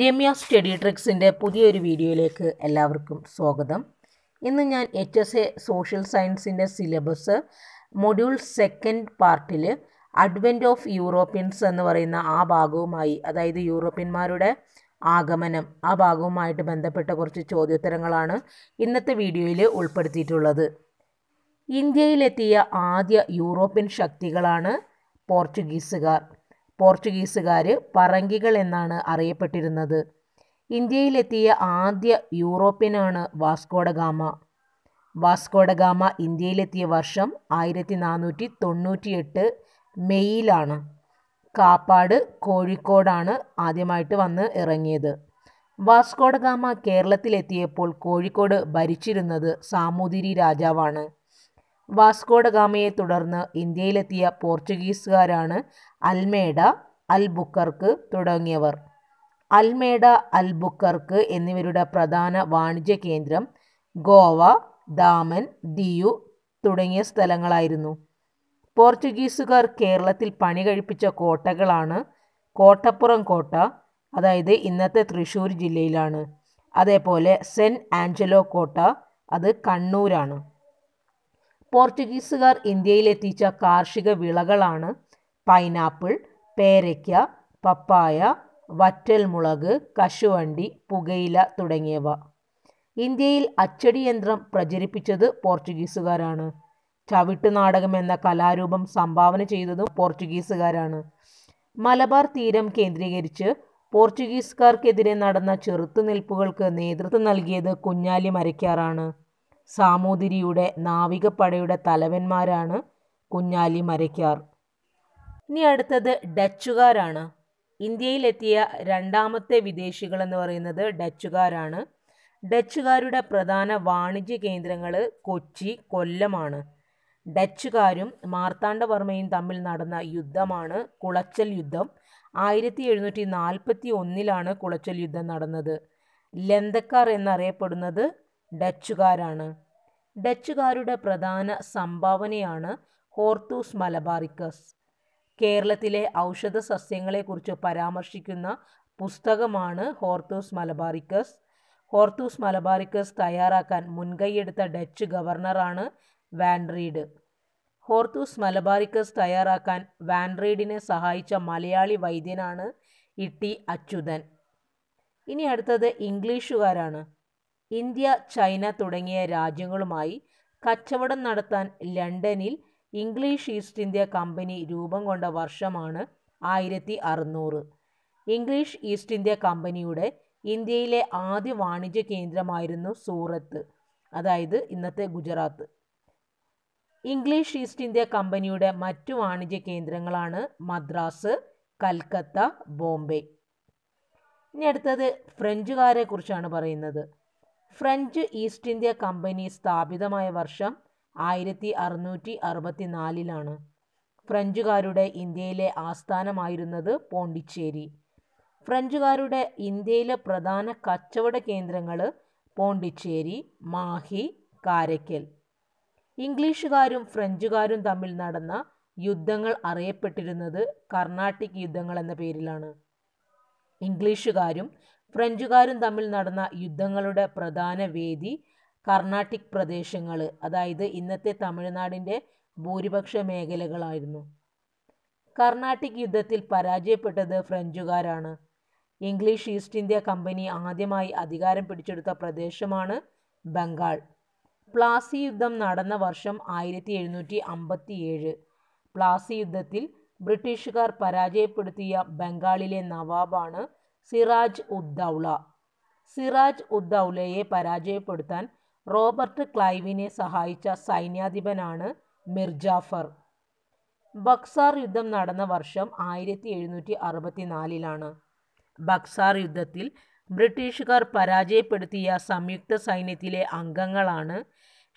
Ramya study ട്രിക്സിൻ്റെ പുതിയൊരു വീഡിയോയിലേക്ക് എല്ലാവർക്കും സ്വാഗതം ഇന്ന് ഞാൻ എച്ച് എസ് എ സോഷ്യൽ സയൻസിൻ്റെ സിലബസ് മൊഡ്യൂൾ സെക്കൻഡ് പാർട്ടിൽ അഡ്വെൻ്റ് ഓഫ് യൂറോപ്യൻസ് എന്ന് പറയുന്ന ആ ഭാഗവുമായി അതായത് യൂറോപ്യന്മാരുടെ ആഗമനം ആ ഭാഗവുമായിട്ട് ബന്ധപ്പെട്ട കുറച്ച് ചോദ്യോത്തരങ്ങളാണ് ഇന്നത്തെ വീഡിയോയിൽ ഉൾപ്പെടുത്തിയിട്ടുള്ളത് ഇന്ത്യയിലെത്തിയ ആദ്യ യൂറോപ്യൻ ശക്തികളാണ് പോർച്ചുഗീസുകാർ പോർച്ചുഗീസുകാർ പറങ്കികൾ എന്നാണ് അറിയപ്പെട്ടിരുന്നത് ഇന്ത്യയിലെത്തിയ ആദ്യ യൂറോപ്യനാണ് വാസ്കോഡഗാമ വാസ്കോഡഗാമ ഇന്ത്യയിലെത്തിയ വർഷം ആയിരത്തി നാനൂറ്റി തൊണ്ണൂറ്റിയെട്ട് മെയ്യിലാണ് കാപ്പാട് കോഴിക്കോടാണ് ആദ്യമായിട്ട് വന്ന് ഇറങ്ങിയത് വാസ്കോഡഗാമ കേരളത്തിലെത്തിയപ്പോൾ കോഴിക്കോട് ഭരിച്ചിരുന്നത് സാമൂതിരി രാജാവാണ് വാസ്കോഡഗാമയെ തുടർന്ന് ഇന്ത്യയിലെത്തിയ പോർച്ചുഗീസുകാരാണ് അൽമേഡ അൽബുക്കർക്ക് തുടങ്ങിയവർ അൽമേഡ അൽബുക്കർക്ക് എന്നിവരുടെ പ്രധാന വാണിജ്യ കേന്ദ്രം ഗോവ ദാമൻ ദിയു തുടങ്ങിയ സ്ഥലങ്ങളായിരുന്നു പോർച്ചുഗീസുകാർ കേരളത്തിൽ പണി കഴിപ്പിച്ച കോട്ടകളാണ് കോട്ടപ്പുറം കോട്ട അതായത് ഇന്നത്തെ തൃശ്ശൂർ ജില്ലയിലാണ് അതേപോലെ സെൻറ്റ് ആഞ്ചലോ കോട്ട അത് കണ്ണൂരാണ് പോർച്ചുഗീസുകാർ ഇന്ത്യയിലെത്തിച്ച കാർഷിക വിളകളാണ് പൈനാപ്പിൾ പേരയ്ക്ക പപ്പായ വറ്റൽമുളക് കശുവണ്ടി പുകയില തുടങ്ങിയവ ഇന്ത്യയിൽ അച്ചടി യന്ത്രം പ്രചരിപ്പിച്ചത് പോർച്ചുഗീസുകാരാണ് ചവിട്ട് നാടകം എന്ന കലാരൂപം സംഭാവന ചെയ്തതും പോർച്ചുഗീസുകാരാണ് മലബാർ തീരം കേന്ദ്രീകരിച്ച് പോർച്ചുഗീസുകാർക്കെതിരെ നടന്ന ചെറുത്തുനിൽപ്പുകൾക്ക് നേതൃത്വം നൽകിയത് കുഞ്ഞാലി മരയ്ക്കാറാണ് സാമൂതിരിയുടെ നാവികപ്പടയുടെ തലവന്മാരാണ് കുഞ്ഞാലി മരയ്ക്കാർ ഇനി അടുത്തത് ഡച്ചുകാരാണ് ഇന്ത്യയിലെത്തിയ രണ്ടാമത്തെ വിദേശികൾ എന്ന് പറയുന്നത് ഡച്ചുകാരാണ് ഡച്ചുകാരുടെ പ്രധാന വാണിജ്യ കേന്ദ്രങ്ങൾ കൊച്ചി കൊല്ലമാണ് ഡച്ചുകാരും മാർത്താണ്ഡവർമ്മയും തമ്മിൽ നടന്ന യുദ്ധമാണ് കുളച്ചൽ യുദ്ധം ആയിരത്തി എഴുന്നൂറ്റി നാൽപ്പത്തി ഒന്നിലാണ് കുളച്ചൽ യുദ്ധം നടന്നത് ലന്തക്കാർ എന്നറിയപ്പെടുന്നത് ഡച്ചുകാരാണ് ഡച്ചുകാരുടെ പ്രധാന സംഭാവനയാണ് ഹോർത്തൂസ് മലബാറിക്കസ് കേരളത്തിലെ ഔഷധ സസ്യങ്ങളെക്കുറിച്ച് പരാമർശിക്കുന്ന പുസ്തകമാണ് ഹോർത്തൂസ് മലബാറിക്കസ് ഹോർത്തൂസ് മലബാറിക്കസ് തയ്യാറാക്കാൻ മുൻകൈയെടുത്ത ഡച്ച് ഗവർണറാണ് വാൻഡ്രീഡ് ഹോർത്തൂസ് മലബാറിക്കസ് തയ്യാറാക്കാൻ വാൻഡ്രീഡിനെ സഹായിച്ച മലയാളി വൈദ്യനാണ് ഇട്ടി അച്യുതൻ ഇനി അടുത്തത് ഇംഗ്ലീഷുകാരാണ് ഇന്ത്യ ചൈന തുടങ്ങിയ രാജ്യങ്ങളുമായി കച്ചവടം നടത്താൻ ലണ്ടനിൽ ഇംഗ്ലീഷ് ഈസ്റ്റ് ഇന്ത്യ കമ്പനി രൂപം കൊണ്ട വർഷമാണ് ആയിരത്തി അറുന്നൂറ് ഇംഗ്ലീഷ് ഈസ്റ്റ് ഇന്ത്യ കമ്പനിയുടെ ഇന്ത്യയിലെ ആദ്യ വാണിജ്യ കേന്ദ്രമായിരുന്നു സൂറത്ത് അതായത് ഇന്നത്തെ ഗുജറാത്ത് ഇംഗ്ലീഷ് ഈസ്റ്റ് ഇന്ത്യ കമ്പനിയുടെ മറ്റു വാണിജ്യ കേന്ദ്രങ്ങളാണ് മദ്രാസ് കൽക്കത്ത ബോംബെ ഇനി അടുത്തത് ഫ്രഞ്ചുകാരെ കുറിച്ചാണ് പറയുന്നത് ഫ്രഞ്ച് ഈസ്റ്റ് ഇന്ത്യ കമ്പനി സ്ഥാപിതമായ വർഷം ആയിരത്തി അറുന്നൂറ്റി അറുപത്തിനാലിലാണ് ഫ്രഞ്ചുകാരുടെ ഇന്ത്യയിലെ ആസ്ഥാനമായിരുന്നത് പോണ്ടിച്ചേരി ഫ്രഞ്ചുകാരുടെ ഇന്ത്യയിലെ പ്രധാന കച്ചവട കേന്ദ്രങ്ങൾ പോണ്ടിച്ചേരി മാഹി കാരയ്ക്കൽ ഇംഗ്ലീഷുകാരും ഫ്രഞ്ചുകാരും തമ്മിൽ നടന്ന യുദ്ധങ്ങൾ അറിയപ്പെട്ടിരുന്നത് കർണാട്ടിക് യുദ്ധങ്ങൾ എന്ന പേരിലാണ് ഇംഗ്ലീഷുകാരും ഫ്രഞ്ചുകാരും തമ്മിൽ നടന്ന യുദ്ധങ്ങളുടെ പ്രധാന വേദി കർണാട്ടിക് പ്രദേശങ്ങൾ അതായത് ഇന്നത്തെ തമിഴ്നാടിൻ്റെ ഭൂരിപക്ഷ മേഖലകളായിരുന്നു കർണാട്ടിക് യുദ്ധത്തിൽ പരാജയപ്പെട്ടത് ഫ്രഞ്ചുകാരാണ് ഇംഗ്ലീഷ് ഈസ്റ്റ് ഇന്ത്യ കമ്പനി ആദ്യമായി അധികാരം പിടിച്ചെടുത്ത പ്രദേശമാണ് ബംഗാൾ പ്ലാസി യുദ്ധം നടന്ന വർഷം ആയിരത്തി എഴുന്നൂറ്റി അമ്പത്തി ഏഴ് പ്ലാസി യുദ്ധത്തിൽ ബ്രിട്ടീഷുകാർ പരാജയപ്പെടുത്തിയ ബംഗാളിലെ നവാബാണ് സിറാജ് ഉദ്ദൌള സിറാജ് ഉദ്ദൌലയെ പരാജയപ്പെടുത്താൻ റോബർട്ട് ക്ലൈവിനെ സഹായിച്ച സൈന്യാധിപനാണ് മിർജാഫർ ബക്സാർ യുദ്ധം നടന്ന വർഷം ആയിരത്തി എഴുന്നൂറ്റി അറുപത്തിനാലിലാണ് ബക്സാർ യുദ്ധത്തിൽ ബ്രിട്ടീഷുകാർ പരാജയപ്പെടുത്തിയ സംയുക്ത സൈന്യത്തിലെ അംഗങ്ങളാണ്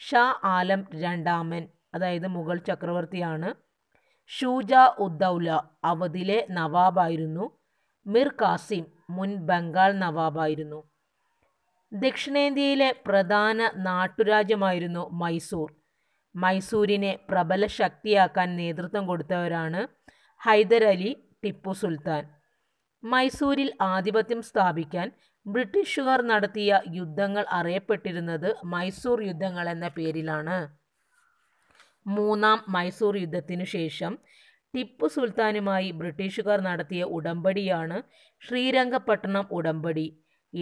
ഷാ ആലം രണ്ടാമൻ അതായത് മുഗൾ ചക്രവർത്തിയാണ് ഷൂജ ഉദ്ദൗല അവധിലെ നവാബായിരുന്നു മിർ കാസിം മുൻ ബംഗാൾ നവാബായിരുന്നു ദക്ഷിണേന്ത്യയിലെ പ്രധാന നാട്ടുരാജ്യമായിരുന്നു മൈസൂർ മൈസൂരിനെ പ്രബല ശക്തിയാക്കാൻ നേതൃത്വം കൊടുത്തവരാണ് ഹൈദരലി ടിപ്പു സുൽത്താൻ മൈസൂരിൽ ആധിപത്യം സ്ഥാപിക്കാൻ ബ്രിട്ടീഷുകാർ നടത്തിയ യുദ്ധങ്ങൾ അറിയപ്പെട്ടിരുന്നത് മൈസൂർ യുദ്ധങ്ങൾ എന്ന പേരിലാണ് മൂന്നാം മൈസൂർ യുദ്ധത്തിനു ശേഷം ടിപ്പു സുൽത്താനുമായി ബ്രിട്ടീഷുകാർ നടത്തിയ ഉടമ്പടിയാണ് ശ്രീരംഗപട്ടണം ഉടമ്പടി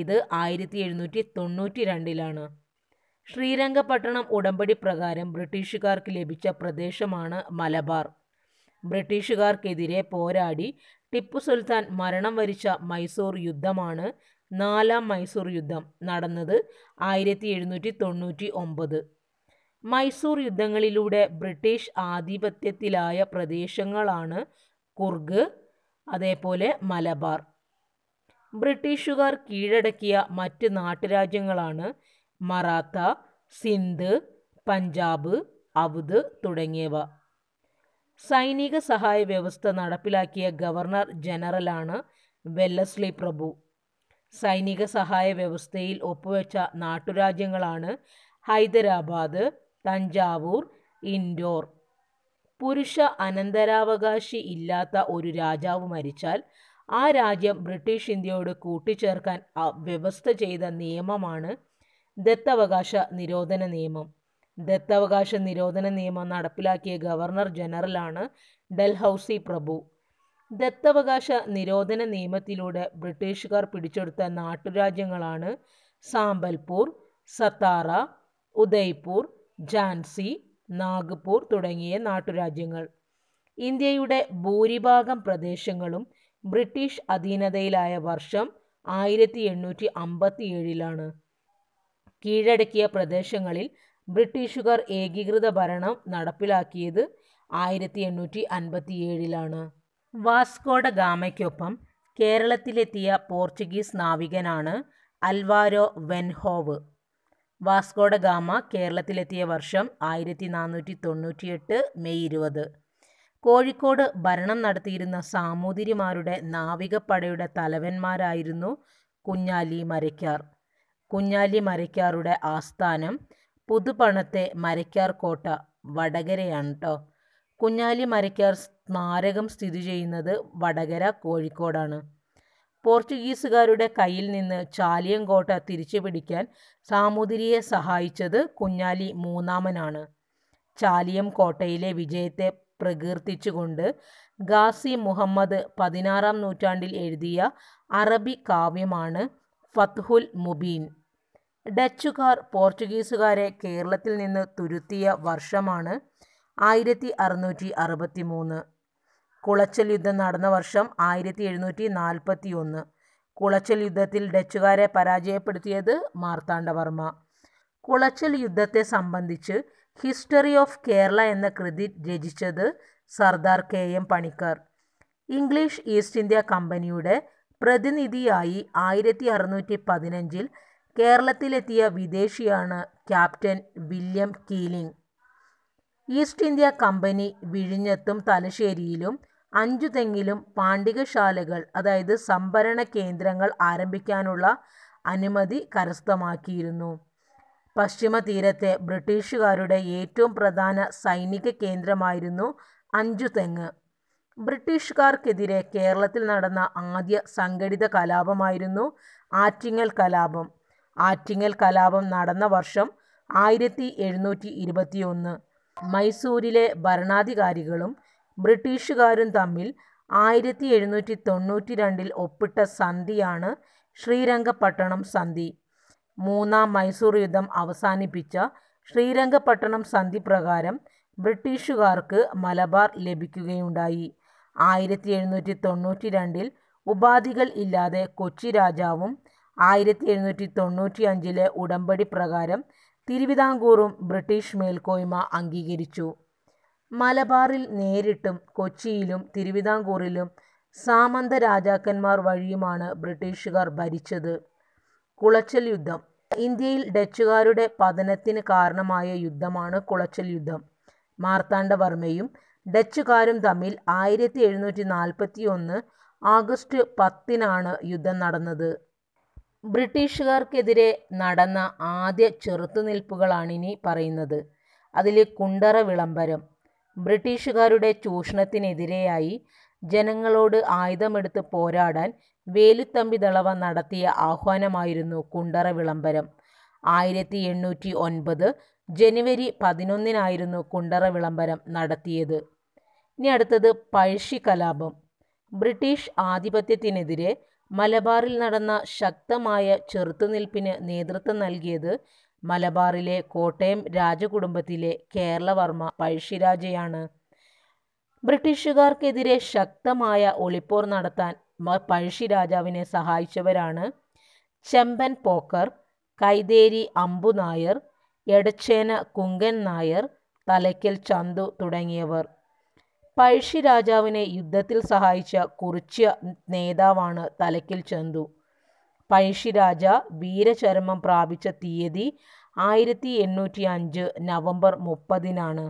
ഇത് ആയിരത്തി എഴുന്നൂറ്റി തൊണ്ണൂറ്റി രണ്ടിലാണ് ശ്രീരംഗപട്ടണം ഉടമ്പടി പ്രകാരം ബ്രിട്ടീഷുകാർക്ക് ലഭിച്ച പ്രദേശമാണ് മലബാർ ബ്രിട്ടീഷുകാർക്കെതിരെ പോരാടി ടിപ്പു സുൽത്താൻ മരണം വരിച്ച മൈസൂർ യുദ്ധമാണ് നാലാം മൈസൂർ യുദ്ധം നടന്നത് ആയിരത്തി എഴുന്നൂറ്റി തൊണ്ണൂറ്റി ഒമ്പത് മൈസൂർ യുദ്ധങ്ങളിലൂടെ ബ്രിട്ടീഷ് ആധിപത്യത്തിലായ പ്രദേശങ്ങളാണ് കുർഗ് അതേപോലെ മലബാർ ബ്രിട്ടീഷുകാർ കീഴടക്കിയ മറ്റ് നാട്ടുരാജ്യങ്ങളാണ് മറാത്ത സിന്ധ് പഞ്ചാബ് അവധ് തുടങ്ങിയവ സൈനിക സഹായ വ്യവസ്ഥ നടപ്പിലാക്കിയ ഗവർണർ ജനറലാണ് വെല്ലസ്ലി പ്രഭു സൈനിക സഹായ വ്യവസ്ഥയിൽ ഒപ്പുവെച്ച നാട്ടുരാജ്യങ്ങളാണ് ഹൈദരാബാദ് തഞ്ചാവൂർ ഇൻഡോർ പുരുഷ അനന്തരാവകാശി ഇല്ലാത്ത ഒരു രാജാവ് മരിച്ചാൽ ആ രാജ്യം ബ്രിട്ടീഷ് ഇന്ത്യയോട് കൂട്ടിച്ചേർക്കാൻ വ്യവസ്ഥ ചെയ്ത നിയമമാണ് ദത്തവകാശ നിരോധന നിയമം ദത്തവകാശ നിരോധന നിയമം നടപ്പിലാക്കിയ ഗവർണർ ജനറലാണ് ഡൽഹൌസി പ്രഭു ദത്തവകാശ നിരോധന നിയമത്തിലൂടെ ബ്രിട്ടീഷുകാർ പിടിച്ചെടുത്ത നാട്ടുരാജ്യങ്ങളാണ് സാമ്പൽപൂർ സത്താറ ഉദയ്പൂർ ഝാൻസി നാഗ്പൂർ തുടങ്ങിയ നാട്ടുരാജ്യങ്ങൾ ഇന്ത്യയുടെ ഭൂരിഭാഗം പ്രദേശങ്ങളും ബ്രിട്ടീഷ് അധീനതയിലായ വർഷം ആയിരത്തി എണ്ണൂറ്റി അമ്പത്തി ഏഴിലാണ് കീഴടക്കിയ പ്രദേശങ്ങളിൽ ബ്രിട്ടീഷുകാർ ഏകീകൃത ഭരണം നടപ്പിലാക്കിയത് ആയിരത്തി എണ്ണൂറ്റി അൻപത്തി ഏഴിലാണ് വാസ്കോഡ ഗാമയ്ക്കൊപ്പം കേരളത്തിലെത്തിയ പോർച്ചുഗീസ് നാവികനാണ് അൽവാരോ വെൻഹോവ് വാസ്കോഡ ഗാമ കേരളത്തിലെത്തിയ വർഷം ആയിരത്തി നാനൂറ്റി തൊണ്ണൂറ്റിയെട്ട് മെയ് ഇരുപത് കോഴിക്കോട് ഭരണം നടത്തിയിരുന്ന സാമൂതിരിമാരുടെ നാവികപ്പടയുടെ തലവന്മാരായിരുന്നു കുഞ്ഞാലി മരയ്ക്കാർ കുഞ്ഞാലി മരയ്ക്കാറുടെ ആസ്ഥാനം പുതുപണത്തെ മരയ്ക്കാർ കോട്ട വടകരയാണ് കേട്ടോ കുഞ്ഞാലി മരയ്ക്കാർ സ്മാരകം സ്ഥിതി ചെയ്യുന്നത് വടകര കോഴിക്കോടാണ് പോർച്ചുഗീസുകാരുടെ കയ്യിൽ നിന്ന് ചാലിയങ്കോട്ട തിരിച്ചു പിടിക്കാൻ സാമൂതിരിയെ സഹായിച്ചത് കുഞ്ഞാലി മൂന്നാമനാണ് ചാലിയം കോട്ടയിലെ വിജയത്തെ പ്രകീർത്തിച്ചുകൊണ്ട് ഗാസി മുഹമ്മദ് പതിനാറാം നൂറ്റാണ്ടിൽ എഴുതിയ അറബി കാവ്യമാണ് ഫത്ഹുൽ മുബീൻ ഡച്ചുകാർ പോർച്ചുഗീസുകാരെ കേരളത്തിൽ നിന്ന് തുരുത്തിയ വർഷമാണ് ആയിരത്തി അറുന്നൂറ്റി അറുപത്തി മൂന്ന് കുളച്ചൽ യുദ്ധം നടന്ന വർഷം ആയിരത്തി എഴുന്നൂറ്റി നാൽപ്പത്തി ഒന്ന് കുളച്ചൽ യുദ്ധത്തിൽ ഡച്ചുകാരെ പരാജയപ്പെടുത്തിയത് മാർത്താണ്ഡവർമ്മ കുളച്ചൽ യുദ്ധത്തെ സംബന്ധിച്ച് ഹിസ്റ്ററി ഓഫ് കേരള എന്ന കൃതി രചിച്ചത് Sardar K M Panikkar English East India കമ്പനിയുടെ പ്രതിനിധിയായി ആയിരത്തി അറുന്നൂറ്റി പതിനഞ്ചിൽ കേരളത്തിലെത്തിയ വിദേശിയാണ് captain William Keeling East India Company വിഴിഞ്ഞത്തും തലശ്ശേരിയിലും അഞ്ചു തെങ്ങിലും പാണ്ഡികശാലകൾ അതായത് സംഭരണ കേന്ദ്രങ്ങൾ ആരംഭിക്കാനുള്ള അനുമതി കരസ്ഥമാക്കിയിരുന്നു പശ്ചിമ തീരത്തെ ബ്രിട്ടീഷുകാരുടെ ഏറ്റവും പ്രധാന സൈനിക കേന്ദ്രമായിരുന്നു അഞ്ചുതെങ്ങ് ബ്രിട്ടീഷുകാർക്കെതിരെ കേരളത്തിൽ നടന്ന ആദ്യ സംഘടിത കലാപമായിരുന്നു ആറ്റിങ്ങൽ കലാപം ആറ്റിങ്ങൽ കലാപം നടന്ന വർഷം ആയിരത്തി എഴുന്നൂറ്റി ഇരുപത്തിയൊന്ന് മൈസൂരിലെ ഭരണാധികാരികളും ബ്രിട്ടീഷുകാരും തമ്മിൽ ആയിരത്തി എഴുന്നൂറ്റി തൊണ്ണൂറ്റി രണ്ടിൽ ഒപ്പിട്ട സന്ധിയാണ് ശ്രീരംഗപട്ടണം സന്ധി മൂന്നാം മൈസൂർ യുദ്ധം അവസാനിപ്പിച്ച ശ്രീരംഗപട്ടണം സന്ധി പ്രകാരം ബ്രിട്ടീഷുകാർക്ക് മലബാർ ലഭിക്കുകയുണ്ടായി ആയിരത്തി എഴുന്നൂറ്റി തൊണ്ണൂറ്റി രണ്ടിൽ ഉപാധികൾ ഇല്ലാതെ കൊച്ചി രാജാവും ആയിരത്തി എഴുന്നൂറ്റി തൊണ്ണൂറ്റി അഞ്ചിലെ ഉടമ്പടി പ്രകാരം തിരുവിതാംകൂറും ബ്രിട്ടീഷ് മേൽക്കോയ്മ അംഗീകരിച്ചു മലബാറിൽ നേരിട്ടും കൊച്ചിയിലും തിരുവിതാംകൂറിലും സാമന്ത രാജാക്കന്മാർ വഴിയുമാണ് ബ്രിട്ടീഷുകാർ ഭരിച്ചത് കുളച്ചൽ യുദ്ധം ഇന്ത്യയിൽ ഡച്ചുകാരുടെ പതനത്തിന് കാരണമായ യുദ്ധമാണ് കുളച്ചൽ യുദ്ധം മാർത്താണ്ഡവർമ്മയും ഡച്ചുകാരും തമ്മിൽ ആയിരത്തി എഴുന്നൂറ്റി നാൽപ്പത്തി ഒന്ന് ആഗസ്റ്റ് പത്തിനാണ് യുദ്ധം നടന്നത് ബ്രിട്ടീഷുകാർക്കെതിരെ നടന്ന ആദ്യ ചെറുത്തുനിൽപ്പുകളാണിനി പറയുന്നത് അതിലെ കുണ്ടറ വിളംബരം ബ്രിട്ടീഷുകാരുടെ ചൂഷണത്തിനെതിരെയായി ജനങ്ങളോട് ആയുധമെടുത്ത് പോരാടാൻ വേലുത്തമ്പി ദളവ നടത്തിയ ആഹ്വാനമായിരുന്നു കുണ്ടറ വിളംബരം ആയിരത്തി എണ്ണൂറ്റി ഒൻപത് ജനുവരി പതിനൊന്നിനായിരുന്നു കുണ്ടറ വിളംബരം നടത്തിയത് ഇനി അടുത്തത് പഴശ്ശി കലാപം ബ്രിട്ടീഷ് ആധിപത്യത്തിനെതിരെ മലബാറിൽ നടന്ന ശക്തമായ ചെറുത്തുനിൽപ്പിന് നേതൃത്വം നൽകിയത് മലബാറിലെ കോട്ടയം രാജകുടുംബത്തിലെ കേരളവർമ്മ പഴശ്ശിരാജയാണ് ബ്രിട്ടീഷുകാർക്കെതിരെ ശക്തമായ ഒളിപ്പോർ നടത്താൻ പഴശ്ശിരാജാവിനെ സഹായിച്ചവരാണ് ചെമ്പൻ പോക്കർ കൈതേരി അമ്പു നായർ എടച്ചേന കുങ്കൻ നായർ തലയ്ക്കൽ ചന്തു തുടങ്ങിയവർ പഴശ്ശി രാജാവിനെ യുദ്ധത്തിൽ സഹായിച്ച കുറിച്യ നേതാവാണ് തലയ്ക്കൽ ചന്തു പഴശ്ശിരാജ വീരചരമം പ്രാപിച്ച തീയതി ആയിരത്തി എണ്ണൂറ്റി അഞ്ച് നവംബർ മുപ്പതിനാണ്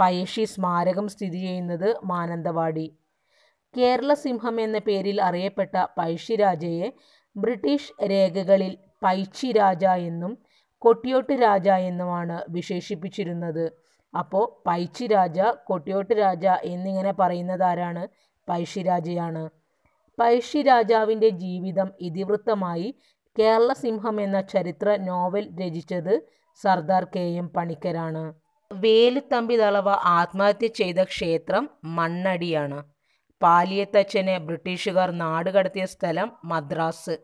പഴശ്ശി സ്മാരകം സ്ഥിതി ചെയ്യുന്നത് മാനന്തവാടി കേരള സിംഹം എന്ന പേരിൽ അറിയപ്പെട്ട പഴശ്ശിരാജയെ ബ്രിട്ടീഷ് രേഖകളിൽ പൈച്ചി രാജ എന്നും കൊട്ടിയോട്ട് രാജ എന്നുമാണ് വിശേഷിപ്പിച്ചിരുന്നത് അപ്പോൾ പൈച്ചി രാജ കൊട്ടിയോട്ട് രാജ എന്നിങ്ങനെ പറയുന്നതാരാണ് പൈശ്ശിരാജയാണ് പഴശ്ശിരാജാവിൻ്റെ ജീവിതം ഇതിവൃത്തമായി കേരളസിംഹം എന്ന ചരിത്ര നോവൽ രചിച്ചത് സർദാർ കെ എം പണിക്കരാണ് വേലുത്തമ്പി തളവ ആത്മഹത്യ ചെയ്ത ക്ഷേത്രം മണ്ണടിയാണ് പാലിയത്തച്ഛനെ ബ്രിട്ടീഷുകാർ നാടുകടത്തിയ സ്ഥലം മദ്രാസ്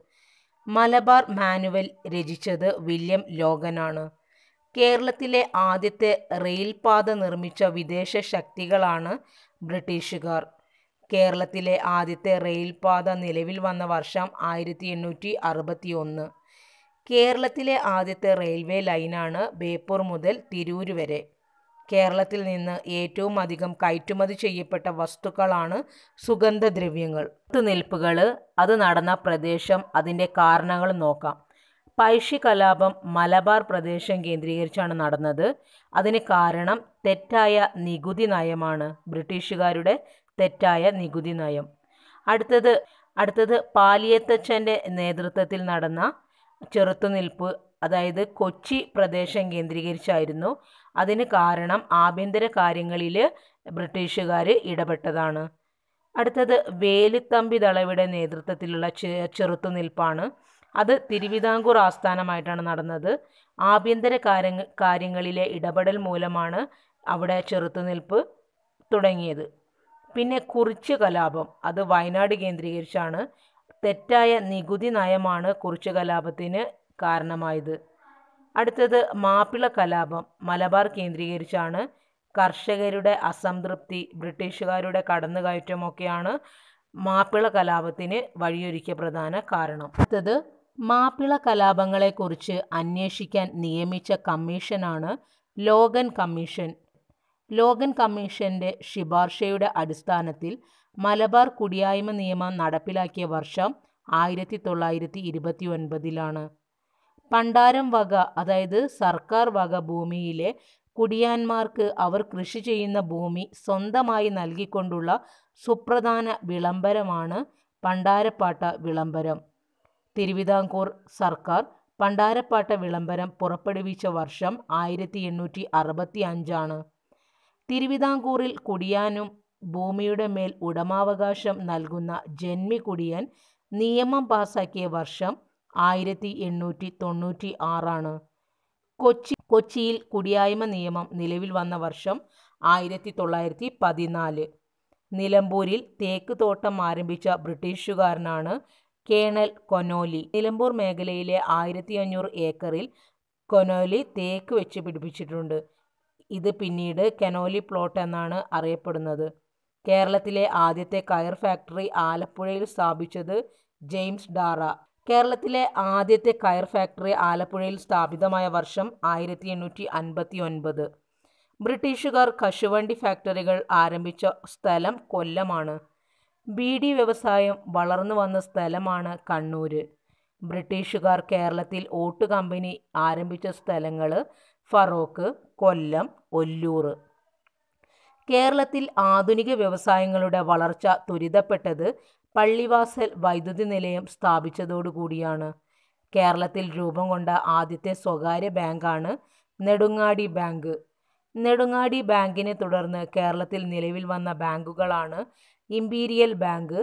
മലബാർ മാനുവൽ രചിച്ചത് വില്യം ലോഗനാണ് കേരളത്തിലെ ആദ്യത്തെ റെയിൽപാത നിർമ്മിച്ച വിദേശ ശക്തികളാണ് ബ്രിട്ടീഷുകാർ കേരളത്തിലെ ആദ്യത്തെ റെയിൽപാത നിലവിൽ വന്ന വർഷം ആയിരത്തി എണ്ണൂറ്റി അറുപത്തി ഒന്ന് കേരളത്തിലെ ആദ്യത്തെ റെയിൽവേ ലൈനാണ് ബേപ്പൂർ മുതൽ തിരൂർ വരെ കേരളത്തിൽ നിന്ന് ഏറ്റവും അധികം കയറ്റുമതി ചെയ്യപ്പെട്ട വസ്തുക്കളാണ് സുഗന്ധദ്രവ്യങ്ങൾ നിൽപ്പുകൾ അത് നടന്ന പ്രദേശം അതിൻ്റെ കാരണങ്ങൾ നോക്കാം പൈഷി കലാപം മലബാർ പ്രദേശം കേന്ദ്രീകരിച്ചാണ് നടന്നത് അതിന് കാരണം തെറ്റായ നികുതി നയമാണ് ബ്രിട്ടീഷുകാരുടെ തെറ്റായ നികുതി നയം അടുത്തത് അടുത്തത് പാലിയത്തച്ഛൻ്റെ നേതൃത്വത്തിൽ നടന്ന ചെറുത്തുനിൽപ്പ് അതായത് കൊച്ചി പ്രദേശം കേന്ദ്രീകരിച്ചായിരുന്നു അതിന് കാരണം ആഭ്യന്തര കാര്യങ്ങളിൽ ബ്രിട്ടീഷുകാർ ഇടപെട്ടതാണ് അടുത്തത് വേലുത്തമ്പി ദളവയുടെ നേതൃത്വത്തിലുള്ള ചെറുത്തുനിൽപ്പാണ് അത് തിരുവിതാംകൂർ ആസ്ഥാനമായിട്ടാണ് നടന്നത് ആഭ്യന്തര കാര്യ കാര്യങ്ങളിലെ ഇടപെടൽ മൂലമാണ് അവിടെ ചെറുത്തുനിൽപ്പ് തുടങ്ങിയത് പിന്നെ കുറിച്ച് കലാപം അത് വയനാട് കേന്ദ്രീകരിച്ചാണ് തെറ്റായ നികുതി നയമാണ് കുറിച്ച് കലാപത്തിന് കാരണമായത് അടുത്തത് മാപ്പിള കലാപം മലബാർ കേന്ദ്രീകരിച്ചാണ് കർഷകരുടെ അസംതൃപ്തി ബ്രിട്ടീഷുകാരുടെ കടന്നുകയറ്റമൊക്കെയാണ് മാപ്പിള കലാപത്തിന് വഴിയൊരുക്കിയ പ്രധാന കാരണം അടുത്തത് മാപ്പിള കലാപങ്ങളെക്കുറിച്ച് അന്വേഷിക്കാൻ നിയമിച്ച കമ്മീഷനാണ് ലോഗൻ കമ്മീഷൻ ലോകൻ കമ്മീഷന്റെ ശിപാർശയുടെ അടിസ്ഥാനത്തിൽ മലബാർ കുടിയായ്മ നിയമം നടപ്പിലാക്കിയ വർഷം ആയിരത്തി തൊള്ളായിരത്തി ഇരുപത്തി ഒൻപതിലാണ് പണ്ടാരം വക അതായത് സർക്കാർ വക ഭൂമിയിലെ കുടിയാന്മാർക്ക് അവർ കൃഷി ചെയ്യുന്ന ഭൂമി സ്വന്തമായി നൽകിക്കൊണ്ടുള്ള സുപ്രധാന വിളംബരമാണ് പണ്ടാരപ്പാട്ട വിളംബരം തിരുവിതാംകൂർ സർക്കാർ പണ്ടാരപ്പാട്ട വിളംബരം പുറപ്പെടുവിച്ച വർഷം ആയിരത്തി എണ്ണൂറ്റി അറുപത്തി അഞ്ചാണ് തിരുവിതാംകൂറിൽ കുടിയാനും ഭൂമിയുടെ മേൽ ഉടമാവകാശം നൽകുന്ന ജന്മി കുടിയൻ നിയമം പാസാക്കിയ വർഷം ആയിരത്തി എണ്ണൂറ്റി തൊണ്ണൂറ്റി ആറാണ് കൊച്ചി കൊച്ചിയിൽ കുടിയായ്മ നിയമം നിലവിൽ വന്ന വർഷം ആയിരത്തി തൊള്ളായിരത്തി പതിനാല് നിലമ്പൂരിൽ തേക്ക് തോട്ടം ആരംഭിച്ച ബ്രിട്ടീഷുകാരനാണ് കേണൽ കൊനോലി നിലമ്പൂർ മേഖലയിലെ ആയിരത്തി അഞ്ഞൂറ് ഏക്കറിൽ കൊനോലി തേക്ക് വെച്ച് പിടിപ്പിച്ചിട്ടുണ്ട് ഇത് പിന്നീട് കനോലി പ്ലോട്ട് എന്നാണ് അറിയപ്പെടുന്നത് കേരളത്തിലെ ആദ്യത്തെ കയർ ഫാക്ടറി ആലപ്പുഴയിൽ സ്ഥാപിച്ചത് ജെയിംസ് ഡാറ കേരളത്തിലെ ആദ്യത്തെ കയർ ഫാക്ടറി ആലപ്പുഴയിൽ സ്ഥാപിതമായ വർഷം ആയിരത്തി എണ്ണൂറ്റി അൻപത്തി ഒൻപത് ബ്രിട്ടീഷുകാർ കശുവണ്ടി ഫാക്ടറികൾ ആരംഭിച്ച സ്ഥലം കൊല്ലമാണ് ഡി വ്യവസായം വളർന്നു വന്ന സ്ഥലമാണ് കണ്ണൂർ ബ്രിട്ടീഷുകാർ കേരളത്തിൽ ഓട്ട് കമ്പനി ആരംഭിച്ച സ്ഥലങ്ങൾ ഫറോക്ക് കൊല്ലം ഒല്ലൂർ കേരളത്തിൽ ആധുനിക വ്യവസായങ്ങളുടെ വളർച്ച ത്വരിതപ്പെട്ടത് പള്ളിവാസൽ വൈദ്യുതി നിലയം സ്ഥാപിച്ചതോടുകൂടിയാണ് കേരളത്തിൽ രൂപം കൊണ്ട ആദ്യത്തെ സ്വകാര്യ ബാങ്കാണ് നെടുങ്ങാടി ബാങ്ക് നെടുങ്ങാടി ബാങ്കിനെ തുടർന്ന് കേരളത്തിൽ നിലവിൽ വന്ന ബാങ്കുകളാണ് Imperial Bank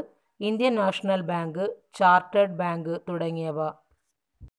Indian National Bank Chartered Bank തുടങ്ങിയവ